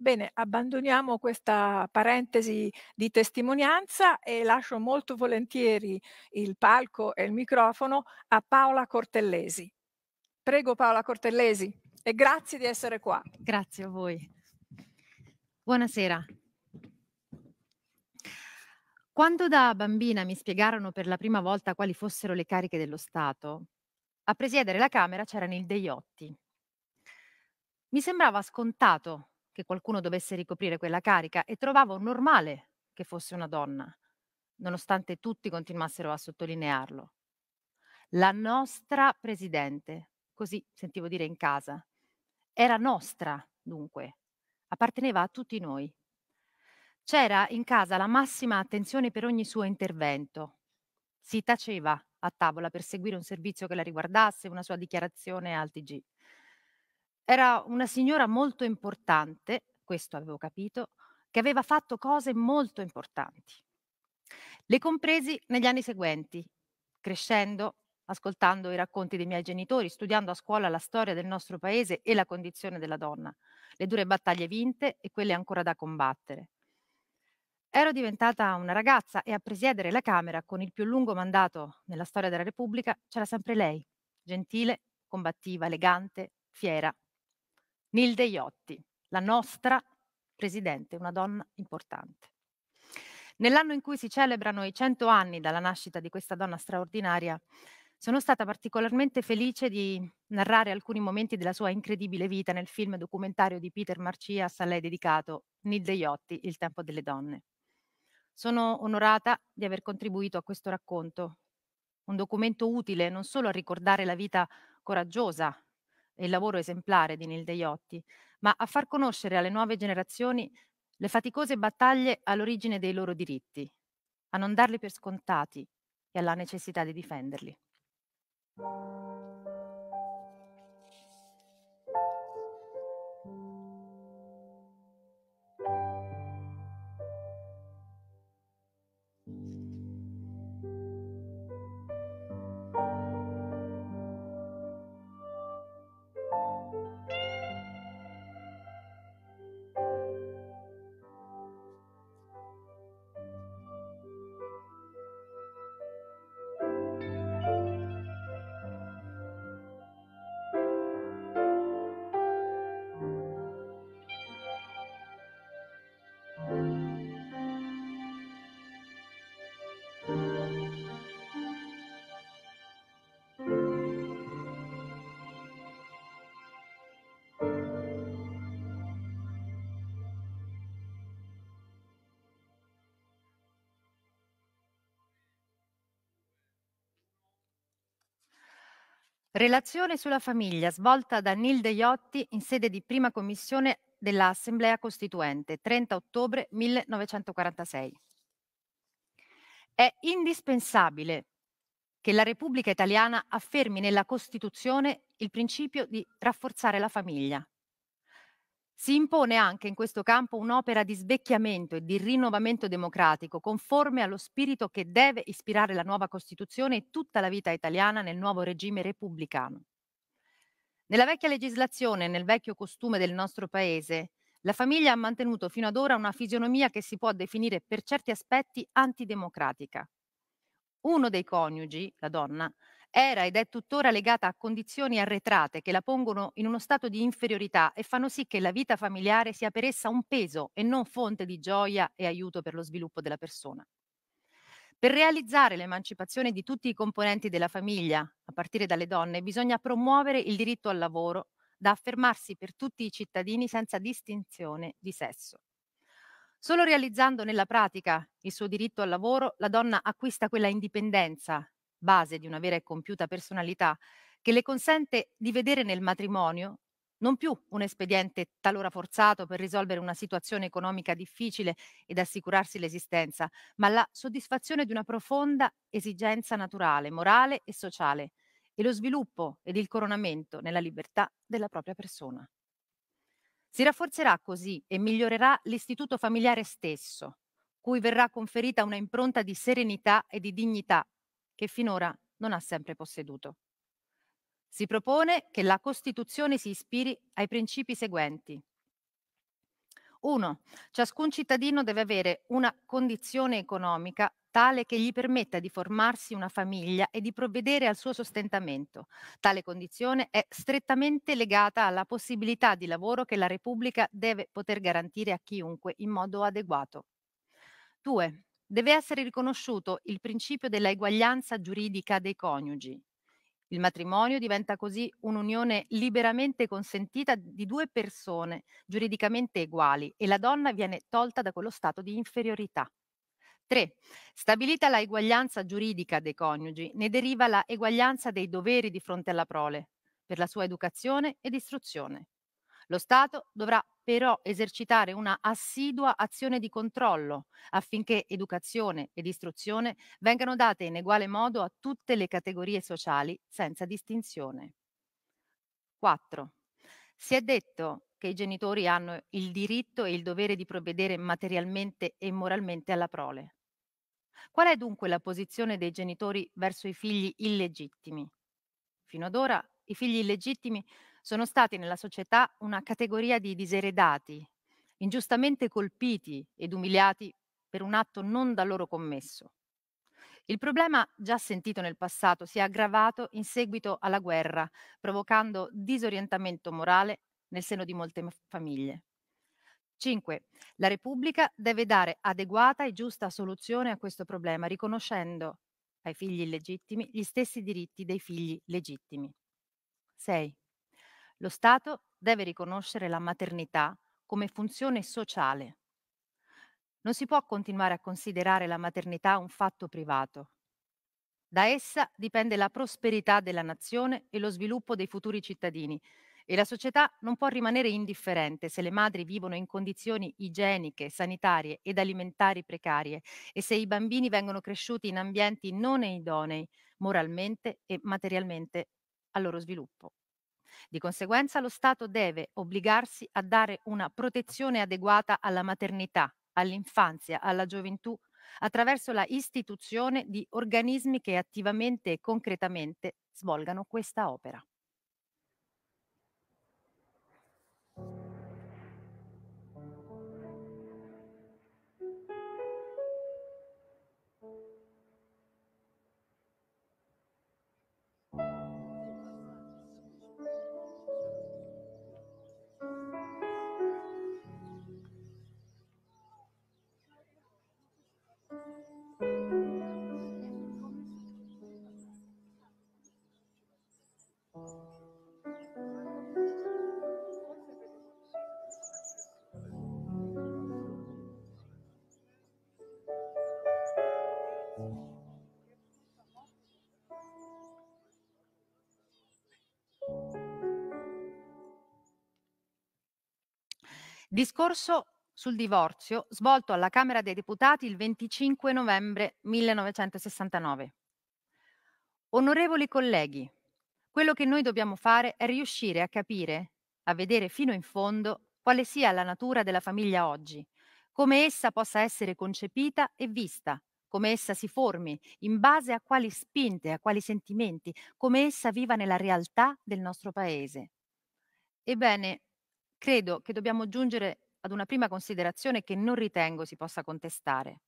Bene, abbandoniamo questa parentesi di testimonianza e lascio molto volentieri il palco e il microfono a Paola Cortellesi. Prego Paola Cortellesi e grazie di essere qua. Grazie a voi. Buonasera. Quando da bambina mi spiegarono per la prima volta quali fossero le cariche dello Stato, a presiedere la Camera c'erano il Deiotti. Mi sembrava scontato che qualcuno dovesse ricoprire quella carica e trovavo normale che fosse una donna, nonostante tutti continuassero a sottolinearlo. La nostra presidente, così sentivo dire in casa, era nostra, dunque, apparteneva a tutti noi. C'era in casa la massima attenzione per ogni suo intervento. Si taceva a tavola per seguire un servizio che la riguardasse, una sua dichiarazione al TG. Era una signora molto importante, questo avevo capito, che aveva fatto cose molto importanti. Le compresi negli anni seguenti, crescendo, ascoltando i racconti dei miei genitori, studiando a scuola la storia del nostro paese e la condizione della donna, le dure battaglie vinte e quelle ancora da combattere. Ero diventata una ragazza e a presiedere la Camera con il più lungo mandato nella storia della Repubblica c'era sempre lei, gentile, combattiva, elegante, fiera, Nilde Iotti, la nostra presidente, una donna importante. Nell'anno in cui si celebrano i 100 anni dalla nascita di questa donna straordinaria, sono stata particolarmente felice di narrare alcuni momenti della sua incredibile vita nel film documentario di Peter Marcias a lei dedicato Nilde Iotti, Il tempo delle donne. Sono onorata di aver contribuito a questo racconto, un documento utile non solo a ricordare la vita coraggiosa il lavoro esemplare di Nil Deiotti, ma a far conoscere alle nuove generazioni le faticose battaglie all'origine dei loro diritti, a non darli per scontati e alla necessità di difenderli. Relazione sulla famiglia svolta da Nil Deiotti in sede di prima commissione dell'Assemblea Costituente, 30 ottobre 1946. È indispensabile che la Repubblica italiana affermi nella Costituzione il principio di rafforzare la famiglia, si impone anche in questo campo un'opera di svecchiamento e di rinnovamento democratico conforme allo spirito che deve ispirare la nuova Costituzione e tutta la vita italiana nel nuovo regime repubblicano. Nella vecchia legislazione e nel vecchio costume del nostro Paese, la famiglia ha mantenuto fino ad ora una fisionomia che si può definire per certi aspetti antidemocratica. Uno dei coniugi, la donna, era ed è tuttora legata a condizioni arretrate che la pongono in uno stato di inferiorità e fanno sì che la vita familiare sia per essa un peso e non fonte di gioia e aiuto per lo sviluppo della persona. Per realizzare l'emancipazione di tutti i componenti della famiglia, a partire dalle donne, bisogna promuovere il diritto al lavoro, da affermarsi per tutti i cittadini senza distinzione di sesso. Solo realizzando nella pratica il suo diritto al lavoro, la donna acquista quella indipendenza base di una vera e compiuta personalità, che le consente di vedere nel matrimonio non più un espediente talora forzato per risolvere una situazione economica difficile ed assicurarsi l'esistenza, ma la soddisfazione di una profonda esigenza naturale, morale e sociale, e lo sviluppo ed il coronamento nella libertà della propria persona. Si rafforzerà così e migliorerà l'istituto familiare stesso, cui verrà conferita una impronta di serenità e di dignità che finora non ha sempre posseduto. Si propone che la Costituzione si ispiri ai principi seguenti. 1. Ciascun cittadino deve avere una condizione economica tale che gli permetta di formarsi una famiglia e di provvedere al suo sostentamento. Tale condizione è strettamente legata alla possibilità di lavoro che la Repubblica deve poter garantire a chiunque in modo adeguato. 2 deve essere riconosciuto il principio dell'eguaglianza giuridica dei coniugi. Il matrimonio diventa così un'unione liberamente consentita di due persone giuridicamente uguali e la donna viene tolta da quello stato di inferiorità. 3. Stabilita la eguaglianza giuridica dei coniugi, ne deriva la eguaglianza dei doveri di fronte alla prole, per la sua educazione ed istruzione. Lo Stato dovrà però esercitare una assidua azione di controllo affinché educazione ed istruzione vengano date in uguale modo a tutte le categorie sociali senza distinzione. 4. Si è detto che i genitori hanno il diritto e il dovere di provvedere materialmente e moralmente alla prole. Qual è dunque la posizione dei genitori verso i figli illegittimi? Fino ad ora i figli illegittimi sono stati nella società una categoria di diseredati, ingiustamente colpiti ed umiliati per un atto non da loro commesso. Il problema, già sentito nel passato, si è aggravato in seguito alla guerra, provocando disorientamento morale nel seno di molte famiglie. 5. La Repubblica deve dare adeguata e giusta soluzione a questo problema, riconoscendo ai figli illegittimi gli stessi diritti dei figli legittimi. 6. Lo Stato deve riconoscere la maternità come funzione sociale. Non si può continuare a considerare la maternità un fatto privato. Da essa dipende la prosperità della nazione e lo sviluppo dei futuri cittadini e la società non può rimanere indifferente se le madri vivono in condizioni igieniche, sanitarie ed alimentari precarie e se i bambini vengono cresciuti in ambienti non idonei moralmente e materialmente al loro sviluppo. Di conseguenza lo Stato deve obbligarsi a dare una protezione adeguata alla maternità, all'infanzia, alla gioventù, attraverso la istituzione di organismi che attivamente e concretamente svolgano questa opera. Discorso sul divorzio svolto alla Camera dei Deputati il 25 novembre 1969. Onorevoli colleghi, quello che noi dobbiamo fare è riuscire a capire, a vedere fino in fondo quale sia la natura della famiglia oggi, come essa possa essere concepita e vista, come essa si formi, in base a quali spinte, a quali sentimenti, come essa viva nella realtà del nostro paese. Ebbene, credo che dobbiamo giungere ad una prima considerazione che non ritengo si possa contestare.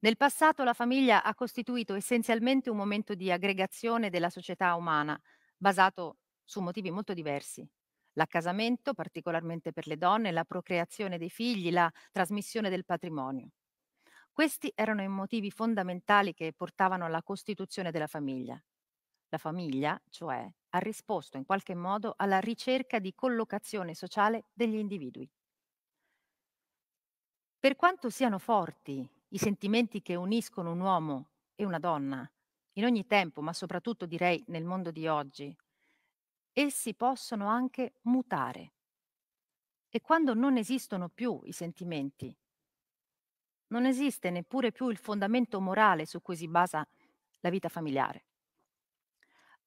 Nel passato la famiglia ha costituito essenzialmente un momento di aggregazione della società umana, basato su motivi molto diversi. L'accasamento, particolarmente per le donne, la procreazione dei figli, la trasmissione del patrimonio. Questi erano i motivi fondamentali che portavano alla costituzione della famiglia. La famiglia, cioè, ha risposto in qualche modo alla ricerca di collocazione sociale degli individui. Per quanto siano forti i sentimenti che uniscono un uomo e una donna, in ogni tempo, ma soprattutto direi nel mondo di oggi, essi possono anche mutare. E quando non esistono più i sentimenti, non esiste neppure più il fondamento morale su cui si basa la vita familiare.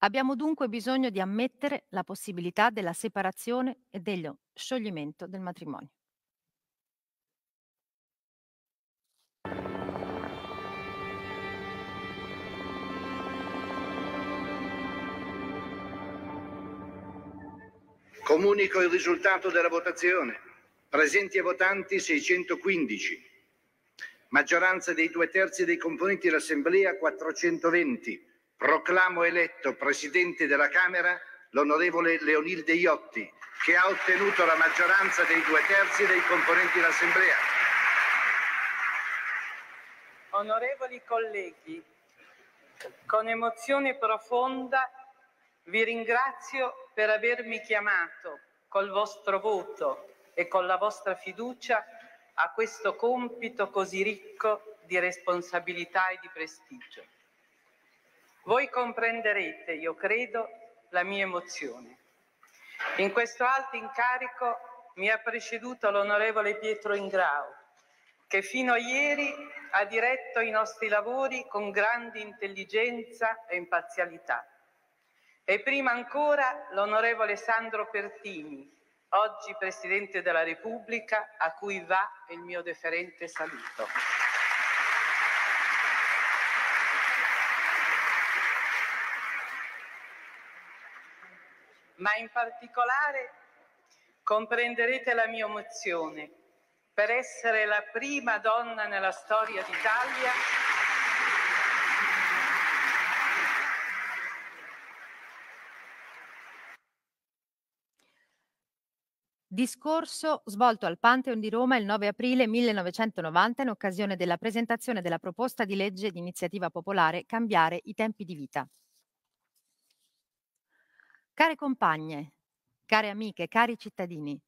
Abbiamo dunque bisogno di ammettere la possibilità della separazione e dello scioglimento del matrimonio. Comunico il risultato della votazione. Presenti e votanti 615. Maggioranza dei due terzi dei componenti dell'Assemblea 420 Proclamo eletto Presidente della Camera l'onorevole Leonilde Iotti, che ha ottenuto la maggioranza dei due terzi dei componenti dell'Assemblea. Onorevoli colleghi, con emozione profonda vi ringrazio per avermi chiamato col vostro voto e con la vostra fiducia a questo compito così ricco di responsabilità e di prestigio. Voi comprenderete, io credo, la mia emozione. In questo alto incarico mi ha preceduto l'onorevole Pietro Ingrao, che fino a ieri ha diretto i nostri lavori con grande intelligenza e imparzialità. E prima ancora l'onorevole Sandro Pertini, oggi Presidente della Repubblica, a cui va il mio deferente saluto. ma in particolare comprenderete la mia emozione per essere la prima donna nella storia d'Italia Discorso svolto al Pantheon di Roma il 9 aprile 1990 in occasione della presentazione della proposta di legge di iniziativa popolare Cambiare i tempi di vita. Care compagne, care amiche, cari cittadini,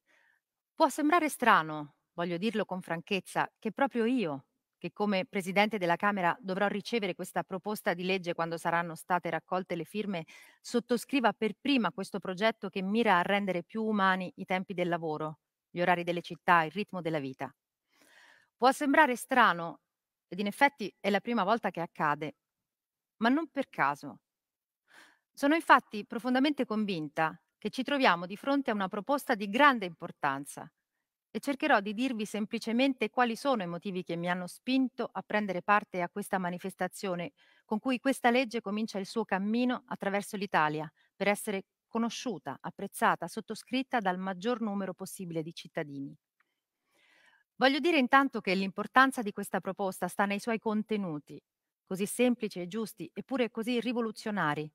può sembrare strano, voglio dirlo con franchezza, che proprio io, che come Presidente della Camera dovrò ricevere questa proposta di legge quando saranno state raccolte le firme, sottoscriva per prima questo progetto che mira a rendere più umani i tempi del lavoro, gli orari delle città, il ritmo della vita. Può sembrare strano, ed in effetti è la prima volta che accade, ma non per caso. Sono infatti profondamente convinta che ci troviamo di fronte a una proposta di grande importanza e cercherò di dirvi semplicemente quali sono i motivi che mi hanno spinto a prendere parte a questa manifestazione con cui questa legge comincia il suo cammino attraverso l'Italia per essere conosciuta, apprezzata, sottoscritta dal maggior numero possibile di cittadini. Voglio dire intanto che l'importanza di questa proposta sta nei suoi contenuti, così semplici e giusti, eppure così rivoluzionari,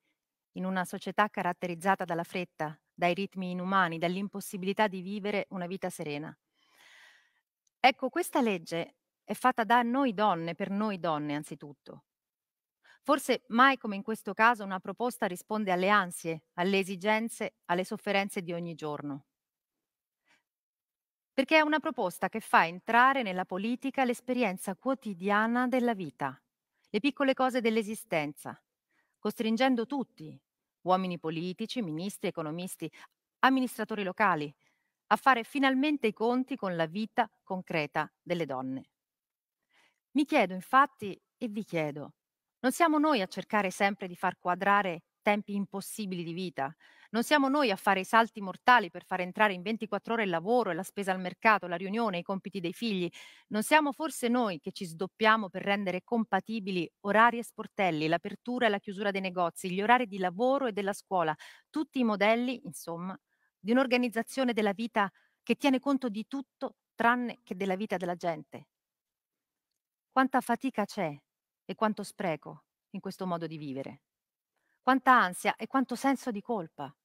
in una società caratterizzata dalla fretta, dai ritmi inumani, dall'impossibilità di vivere una vita serena. Ecco, questa legge è fatta da noi donne, per noi donne anzitutto. Forse mai come in questo caso una proposta risponde alle ansie, alle esigenze, alle sofferenze di ogni giorno. Perché è una proposta che fa entrare nella politica l'esperienza quotidiana della vita, le piccole cose dell'esistenza, costringendo tutti, uomini politici, ministri, economisti, amministratori locali, a fare finalmente i conti con la vita concreta delle donne. Mi chiedo infatti, e vi chiedo, non siamo noi a cercare sempre di far quadrare tempi impossibili di vita, non siamo noi a fare i salti mortali per far entrare in 24 ore il lavoro e la spesa al mercato, la riunione, i compiti dei figli. Non siamo forse noi che ci sdoppiamo per rendere compatibili orari e sportelli, l'apertura e la chiusura dei negozi, gli orari di lavoro e della scuola, tutti i modelli, insomma, di un'organizzazione della vita che tiene conto di tutto tranne che della vita della gente. Quanta fatica c'è e quanto spreco in questo modo di vivere quanta ansia e quanto senso di colpa.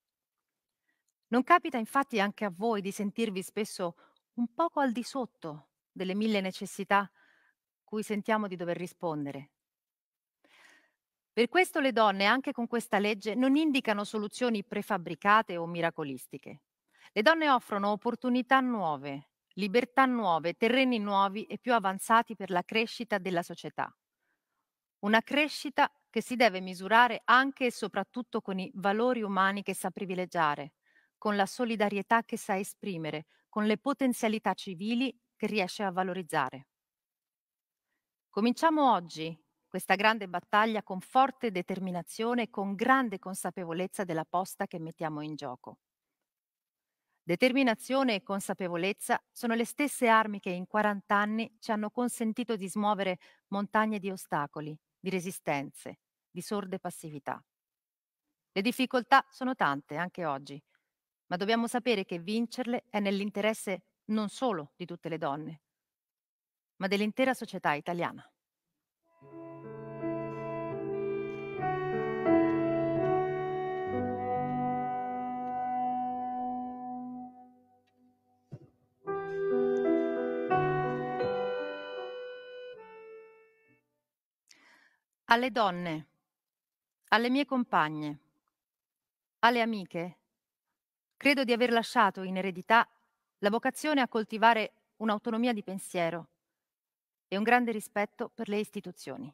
Non capita infatti anche a voi di sentirvi spesso un poco al di sotto delle mille necessità cui sentiamo di dover rispondere. Per questo le donne, anche con questa legge, non indicano soluzioni prefabbricate o miracolistiche. Le donne offrono opportunità nuove, libertà nuove, terreni nuovi e più avanzati per la crescita della società. Una crescita che si deve misurare anche e soprattutto con i valori umani che sa privilegiare, con la solidarietà che sa esprimere, con le potenzialità civili che riesce a valorizzare. Cominciamo oggi questa grande battaglia con forte determinazione e con grande consapevolezza della posta che mettiamo in gioco. Determinazione e consapevolezza sono le stesse armi che in 40 anni ci hanno consentito di smuovere montagne di ostacoli di resistenze, di sorde passività. Le difficoltà sono tante anche oggi, ma dobbiamo sapere che vincerle è nell'interesse non solo di tutte le donne, ma dell'intera società italiana. alle donne, alle mie compagne, alle amiche, credo di aver lasciato in eredità la vocazione a coltivare un'autonomia di pensiero e un grande rispetto per le istituzioni.